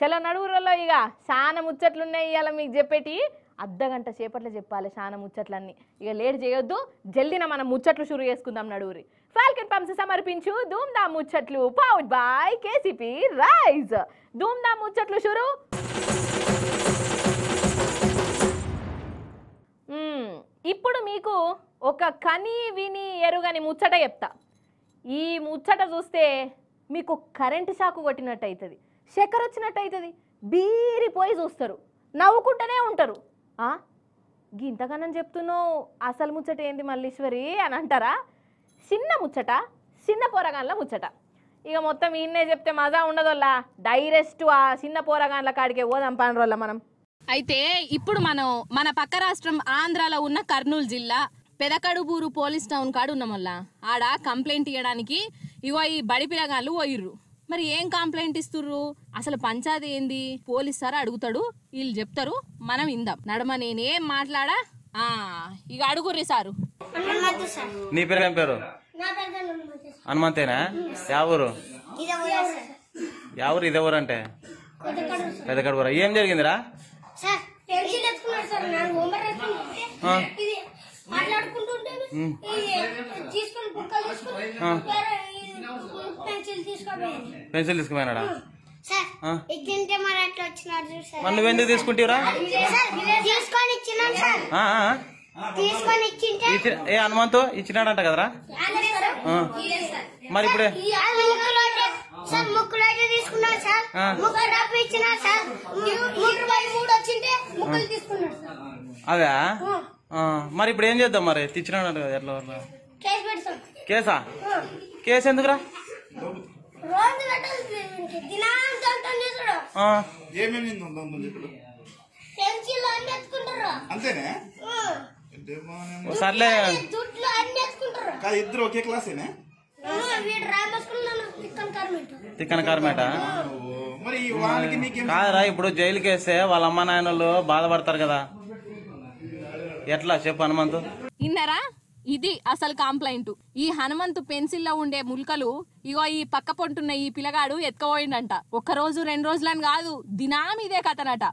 సెల నడువులలో ఇక ముచ్చట్లు ఉన్నాయి ఇవాళ మీకు చెప్పేటి అర్ధగంట సేపట్లో చెప్పాలి చాలా ముచ్చట్లన్నీ ఇక లేట్ చేయొద్దు జల్దిన మనం ముచ్చట్లు షురు చేసుకుందాం నడువురి ఫాల్కన్ పంప్స్ సమర్పించు ధూమ్దా ముచ్చట్లు పౌడ్ బాయ్ కేసీపీ రైజ్ ధూమ్దా ముచ్చట్లు షురు ఇప్పుడు మీకు ఒక కని విని ఎరుగని ముచ్చట చెప్తా ఈ ముచ్చట చూస్తే మీకు కరెంటు షాకు కొట్టినట్టు అవుతుంది శకర్ వచ్చినట్టు అవుతుంది బీరిపోయి చూస్తారు నవ్వుకుంటూనే ఉంటారు ఇంతకన్నా చెప్తున్నావు అసలు ముచ్చట ఏంది మల్లీశ్వరి అని అంటారా చిన్న ముచ్చట చిన్న పోరగాన్ల ముచ్చట ఇక మొత్తం ఈయన్నే చెప్తే మజా ఉండదోళ్ళ డైరెస్ట్ ఆ చిన్న పోరగాన్ల కాడికే పోదాం పానరోళ్ళ మనం అయితే ఇప్పుడు మనం మన పక్క రాష్ట్రం ఆంధ్రాలో ఉన్న కర్నూలు జిల్లా పెదకడుబూరు పోలీస్ టౌన్ కాడు ఉన్నామల్లా ఆడ కంప్లైంట్ ఇవ్వడానికి ఇవ్వ ఈ బడి పిల్లగాళ్ళు పోయిర్రు మరి ఏం కంప్లైంట్ ఇస్తుర్రు అసలు పంచాది ఏంది పోలీస్ సార్ అడుగుతాడు వీళ్ళు చెప్తారు మనం ఇందాం నడమ నేనేం మాట్లాడా ఆ ఇక అడుగుర్రి సారు నీ పేరు ఏం పేరు హనుమంతేనా యావూరు యావరు ఇదే ఊరు అంటే పెద్ద కడుగురా ఏం జరిగిందిరా మాట్లాడుకుంటుంటే పెన్సిల్ తీసుకుపోయినాడా మన ఎందుకు తీసుకుంటారా ఏ హనుమంతు ఇచ్చినాడంట కదరా మరి ఇప్పుడే అదే మరి ఇప్పుడు ఏం చేద్దాం మరి తెచ్చినాడంట ఎట్లా కేసా కేసు ఎందుకురా ఏమేమి అంతేనే సర్లే ఇద్దరు ఒకే క్లాసేనే తిక్కన కార్మేట కాదురా ఇప్పుడు జైలుకి వేస్తే వాళ్ళ అమ్మ నాయనలు బాధపడతారు కదా ఎట్లా చెప్పు హనుమంతు విన్నారా ఇది అసలు కంప్లైంట్ ఈ హనుమంతు పెన్సిల్లో ఉండే ముల్కలు ఇగో ఈ పక్క పొంటున్న ఈ పిల్లగాడు ఎత్తుకపోయిండంట రోజు రెండు రోజులని కాదు దినాం ఇదే కథనట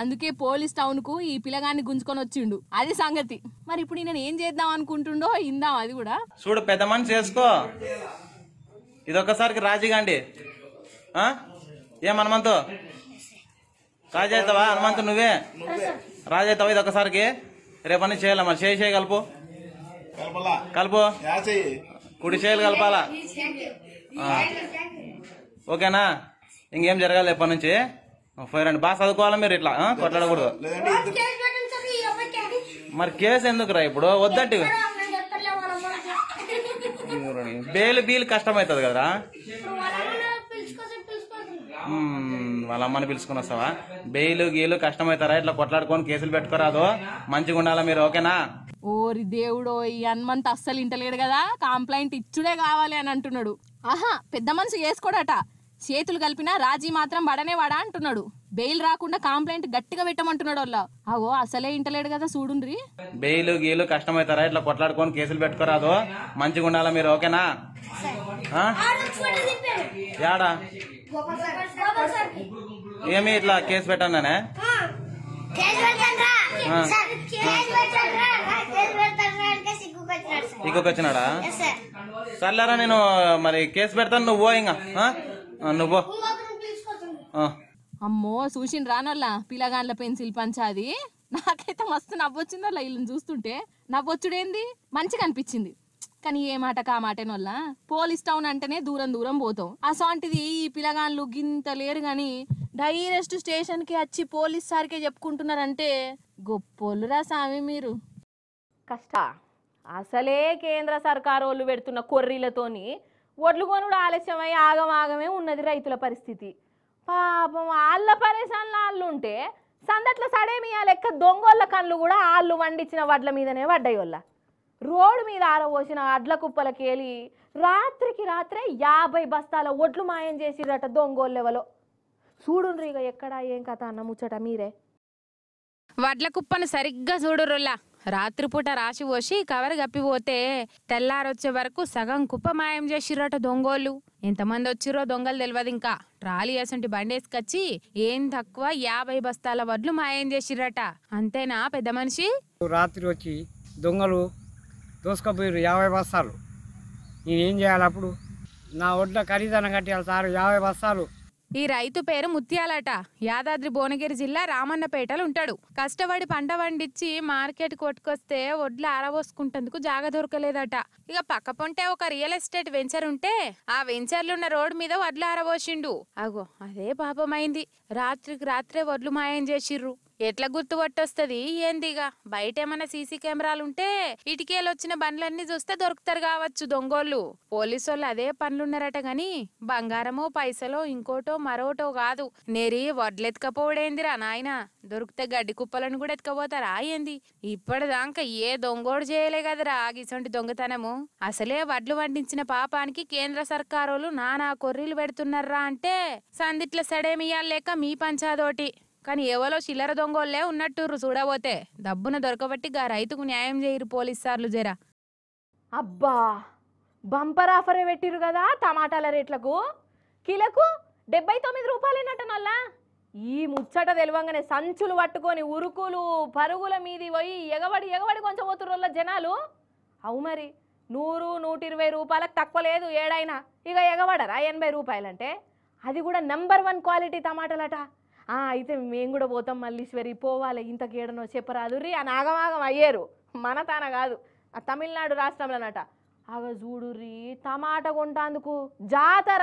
అందుకే పోలీస్ టౌన్ కు ఈ పిల్లగాన్ని గుంజుకొని వచ్చిండు అది సంగతి మరి ఇప్పుడు నేను ఏం చేద్దాం అనుకుంటుండో ఇందాం అది కూడా చూడు పెద్ద మనిషి చేసుకో ఇదొక్కసారికి రాజీ గాండి ఏం హనుమంతు రాజీ హనుమంతు నువ్వే రాజీ ఇది ఒకసారికి రేపని చేయాలమ్మా మరి చేయగలపు కలుపు కుడి చేయాలి కలపాలా ఓకేనా ఇంకేం జరగాలి ఎప్పటి నుంచి ఫైర్ అండి బాగా చదువుకోవాలా మీరు ఇట్లా కొట్లాడకూడదు మరి కేసు ఎందుకు రా ఇప్పుడు వద్దట్టు బేలు బీలు కష్టమవుతుంది కదరా వాళ్ళ అమ్మని పిలుచుకుని వస్తావా బెయిలు గీలు కష్టమవుతారా ఇట్లా కొట్లాడుకొని కేసులు పెట్టుకోరాదు మంచిగా ఉండాలా మీరు ఓకేనా ఓరి దేవుడో ఈ హనుమంత్ అస్సలు ఇంటలేడు కదా కంప్లైంట్ ఇచ్చుడే కావాలి అని అంటున్నాడు ఆహా పెద్ద మనసు వేసుకోడట చేతులు కలిపినా రాజీ మాత్రం బడనే వాడా అంటున్నాడు బెయిల్ రాకుండా కంప్లైంట్ గట్టిగా పెట్టమంటున్నాడు వాళ్ళ అవో అసలే ఇంటలేడు కదా చూడుండ్రి బెయిల్ గీలు కష్టమవుతారా ఇట్లా కొట్లాడుకొని కేసులు పెట్టుకోరాదు మంచిగా ఉండాలా మీరు ఓకేనా యాడా ఏమి ఇట్లా కేసు పెట్టానే ఇంకొకొచ్చినాడా సర్లేరా నేను మరి కేసు పెడతాను నువ్వు ఇంకా నువ్వు అమ్మో చూసి రానోళ్ళ పిల్లగాండ్ల పెన్సిల్ పంచాది నాకైతే మస్తు నవ్వొచ్చిందో వీళ్ళని చూస్తుంటే నవ్వొచ్చుడేంది మంచిగా అనిపించింది కానీ ఏ మాట కా మాటేనోళ్ళ పోలీస్ టౌన్ అంటేనే దూరం దూరం పోతాం అసోంటిది ఈ పిల్లగాళ్ళు గింత లేరు కానీ డైరెక్ట్ కి వచ్చి పోలీస్ సార్కే చెప్పుకుంటున్నారంటే గొప్పోళ్ళురా స్వామి మీరు కష్ట అసలే కేంద్ర సర్కారు వాళ్ళు పెడుతున్న కొర్రీలతోని ఒడ్లు కొనుడు ఆలస్యమై ఆగమాగమే ఉన్నది రైతుల పరిస్థితి పాపం వాళ్ళ పరేశాన్లు వాళ్ళు ఉంటే సందట్ల సడేమి లెక్క దొంగోళ్ళ కళ్ళు కూడా వాళ్ళు వండించిన వడ్ల మీదనే పడ్డాయి వాళ్ళ రోడ్డు మీద ఆరబోసిన అడ్ల కుప్పలకేలి రాత్రికి రాత్రే యాభై బస్తాల ఒడ్లు మాయం చేసిరట దొంగోళ్ళెవలో చూడుండ్రి ఇక ఎక్కడా ఏం కథ అన్న ముచ్చట మీరే వడ్ల కుప్పను సరిగ్గా చూడురులా రాత్రిపూట రాసి పోసి కవర్ గప్పిపోతే తెల్లారొచ్చే వరకు సగం కుప్ప మాయం చేసిరట దొంగోళ్ళు ఎంతమంది వచ్చిరో దొంగలు తెలియదు ఇంకా ట్రాలీ అసంటి బండేసుకొచ్చి ఏం తక్కువ యాభై బస్తాల వడ్లు మాయం చేసిరట అంతేనా పెద్ద మనిషి రాత్రి వచ్చి దొంగలు దోసుకపోయారు యాభై బస్తాలు నేనేం చేయాలి అప్పుడు నా ఒడ్ల ఖరీదన కట్టాలి సార్ యాభై బస్తాలు ఈ రైతు పేరు ముత్యాలట యాదాద్రి భువనగిరి జిల్లా రామన్నపేటలు ఉంటాడు కష్టపడి పంట పండించి మార్కెట్ కొట్టుకొస్తే వడ్లు ఆరబోసుకుంటందుకు జాగ దొరకలేదట ఇక పక్క పొంటే ఒక రియల్ ఎస్టేట్ వెంచర్ ఉంటే ఆ వెంచర్లున్న రోడ్డు మీద వడ్లు ఆరబోసిండు అగో అదే పాపమైంది రాత్రికి రాత్రే వడ్లు మాయం చేసిర్రు ఎట్లా గుర్తుపట్టొస్తుంది ఏందిగా బయట ఏమైనా సీసీ కెమెరాలు ఉంటే ఇటుకేలు వచ్చిన బండ్లన్నీ చూస్తే దొరుకుతారు కావచ్చు దొంగోళ్ళు పోలీసు వాళ్ళు అదే పనులున్నారట గాని బంగారమో పైసలో ఇంకోటో మరోటో కాదు నేరి వడ్లెత్కపోవడేందిరా నాయన దొరికితే గడ్డి కుప్పలను కూడా ఎత్తుకపోతారా ఏంది ఇప్పటిదాకా ఏ దొంగోడు చేయలే కదరా ఆగిసంటి దొంగతనము అసలే వడ్లు వండించిన పాపానికి కేంద్ర సర్కారోళ్ళు నానా కొర్రీలు పెడుతున్నారా అంటే సందిట్ల సడేమియాలేక మీ పంచాదోటి కానీ ఎవరో చిల్లర దొంగోళ్లే ఉన్నట్టు చూడబోతే దబ్బున దొరకబట్టి గా రైతుకు న్యాయం చేయరు పోలీస్ సార్లు జరా అబ్బా బంపర్ ఆఫర్ పెట్టిరు కదా టమాటాల రేట్లకు కిలకు డెబ్బై తొమ్మిది నల్లా ఈ ముచ్చట తెలివంగానే సంచులు పట్టుకొని ఉరుకులు పరుగుల మీది పోయి ఎగబడి ఎగబడి కొంచెం పోతుర్రోళ్ళ జనాలు అవు మరి నూరు నూట ఇరవై రూపాయలకు తక్కువ లేదు ఏడైనా ఇక ఎగబడరా ఎనభై రూపాయలంటే అది కూడా నంబర్ వన్ క్వాలిటీ టమాటాలట అయితే మేము కూడా పోతాం మల్లీశ్వరి పోవాలి ఇంత కీడనో చెప్పరాదు రీ అని ఆగమాగం అయ్యారు మన తాన కాదు ఆ తమిళనాడు రాష్ట్రంలో అనట అగ చూడు రీ టమాట కొంటాందుకు జాతర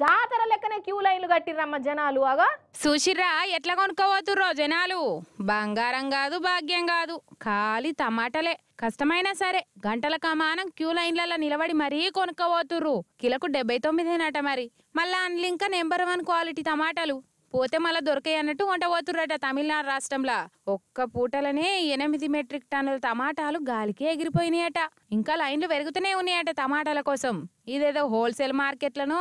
జాతర లెక్కనే క్యూ లైన్లు కట్టిర్రమ్మ జనాలు అగా సుషిరా ఎట్లా కొనుక్కోవతుర్రో జనాలు బంగారం కాదు భాగ్యం కాదు ఖాళీ టమాటలే కష్టమైనా సరే గంటల కమానం క్యూ లైన్లలో నిలబడి మరీ కొనుక్కోవతుర్రు కిలకు డెబ్బై తొమ్మిదేనట మరి మళ్ళా ఇంకా నెంబర్ వన్ క్వాలిటీ టమాటాలు పోతే మళ్ళీ దొరికాయి అన్నట్టు వంట పోతుర్రట తమిళనాడు రాష్ట్రంలో ఒక్క పూటలనే ఎనిమిది మెట్రిక్ టన్నుల టమాటాలు గాలికి ఎగిరిపోయినాయట ఇంకా లైన్లు పెరుగుతూనే ఉన్నాయట టమాటాల కోసం ఇదేదో హోల్సేల్ మార్కెట్లను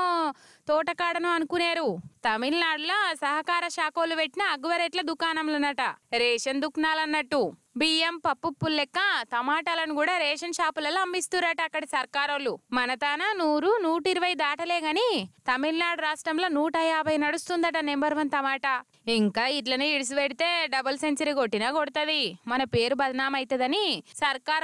తోటకాడను అనుకునేరు తమిళనాడులో సహకార శాఖలు పెట్టిన అగ్గువ దుకాణంలోనట రేషన్ దుకాణాలు అన్నట్టు బియ్యం పప్పు పుల్లెక్క టమాటాలను కూడా రేషన్ షాపులలో అమ్మిస్తురట అక్కడ సర్కారోళ్ళు మన నూరు నూట ఇరవై దాటలే గాని తమిళనాడు రాష్ట్రంలో నూట యాభై నడుస్తుందట నెంబర్ వన్ టమాటా ఇంకా ఇట్లనే ఇడిసి పెడితే డబుల్ సెంచరీ కొట్టినా కొడుతుంది మన పేరు బదనాం అవుతుందని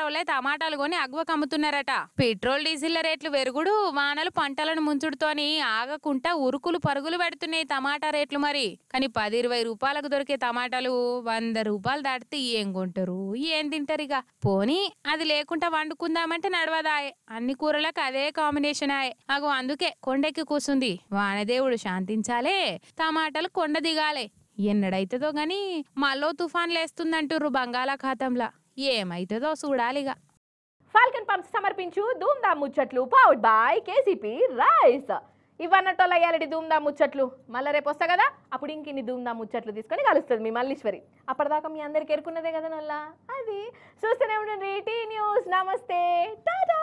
వాళ్ళే టమాటాలు కొని అగ్వ అమ్ముతున్నారట పెట్రోల్ డీజిల్ రేట్లు వెరుగుడు వానలు పంటలను ముంచుడుతోని ఆగకుండా ఉరుకులు పరుగులు పెడుతున్నాయి టమాటా రేట్లు మరి కానీ పది ఇరవై రూపాయలకు దొరికే టమాటాలు వంద రూపాయలు దాటితే ఏం కొంటారు ఏం తింటారు ఇక పోనీ అది లేకుండా వండుకుందామంటే నడవదాయ్ అన్ని కూరలకు అదే కాంబినేషన్ ఆయ్ అగో అందుకే కొండెక్కి కూసుంది వానదేవుడు శాంతించాలే టమాటాలు కొండ దిగాలే ఎన్నడైతుందో గాని మాలో తుఫాన్ లేస్తుందంటుర్రు బంగాళాఖాతంలా ఏమైతుందో చూడాలిగా ఫాల్కన్ పంప్స్ సమర్పించు ధూమ్దా ముచ్చట్లు పౌడ్ బాయ్ కేసీపీ రైస్ ఇవన్నటోళ్ళ అయ్యాలండి ధూమ్దా ముచ్చట్లు మళ్ళా రేపు వస్తా కదా అప్పుడు ఇన్ని ధూమ్దా ముచ్చట్లు తీసుకొని కలుస్తుంది మీ మల్లీశ్వరి అప్పటిదాకా మీ అందరికి ఎరుకున్నదే కదా నల్లా అది చూస్తూనే ఉండండి టీ న్యూస్ నమస్తే టాటా